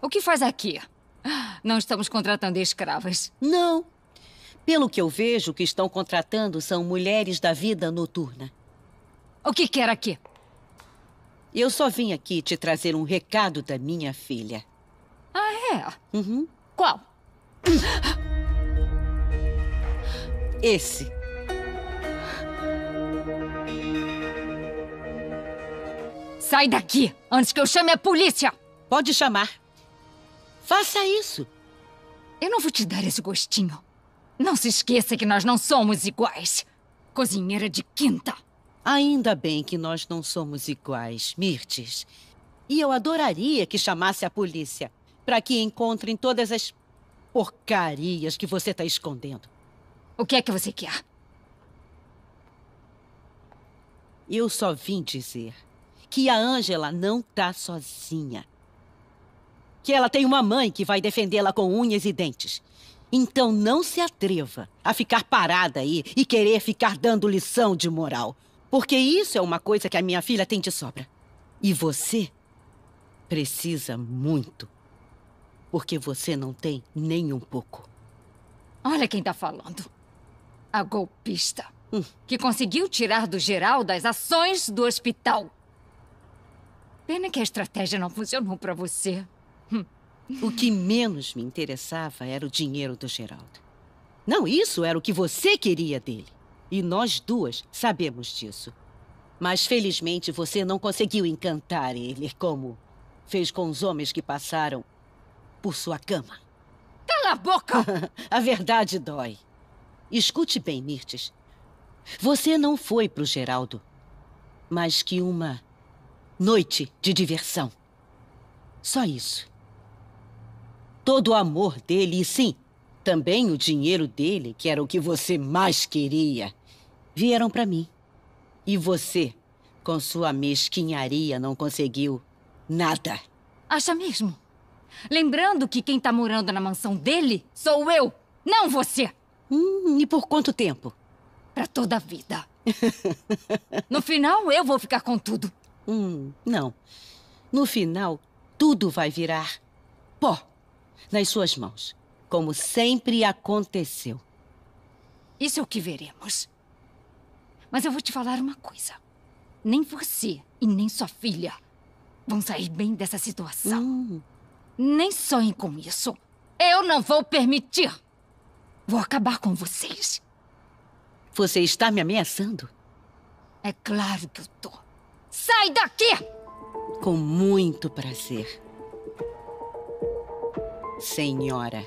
O que faz aqui? Não estamos contratando escravas. Não. Pelo que eu vejo, o que estão contratando são mulheres da vida noturna. O que quer aqui? Eu só vim aqui te trazer um recado da minha filha. Ah, é? Uhum. Qual? Esse. Sai daqui antes que eu chame a polícia! Pode chamar. Faça isso. Eu não vou te dar esse gostinho. Não se esqueça que nós não somos iguais. Cozinheira de quinta. Ainda bem que nós não somos iguais, Mirtes. E eu adoraria que chamasse a polícia para que encontrem todas as porcarias que você está escondendo. O que é que você quer? Eu só vim dizer que a Ângela não tá sozinha porque ela tem uma mãe que vai defendê-la com unhas e dentes. Então não se atreva a ficar parada aí e querer ficar dando lição de moral. Porque isso é uma coisa que a minha filha tem de sobra. E você precisa muito. Porque você não tem nem um pouco. Olha quem tá falando. A golpista. Hum. Que conseguiu tirar do geral das ações do hospital. Pena que a estratégia não funcionou para você. O que menos me interessava era o dinheiro do Geraldo. Não, isso era o que você queria dele. E nós duas sabemos disso. Mas felizmente você não conseguiu encantar ele como fez com os homens que passaram por sua cama. Cala a boca! a verdade dói. Escute bem, Mirtes. Você não foi pro Geraldo, mais que uma noite de diversão. Só isso todo o amor dele e sim, também o dinheiro dele, que era o que você mais queria, vieram para mim. E você, com sua mesquinharia, não conseguiu nada. Acha mesmo? Lembrando que quem tá morando na mansão dele sou eu, não você. Hum, e por quanto tempo? Pra toda a vida. no final, eu vou ficar com tudo. Hum, não. No final, tudo vai virar pó nas suas mãos, como sempre aconteceu. Isso é o que veremos. Mas eu vou te falar uma coisa. Nem você e nem sua filha vão sair bem dessa situação. Hum. Nem sonhem com isso. Eu não vou permitir. Vou acabar com vocês. Você está me ameaçando? É claro que eu tô. Sai daqui! Com muito prazer senhora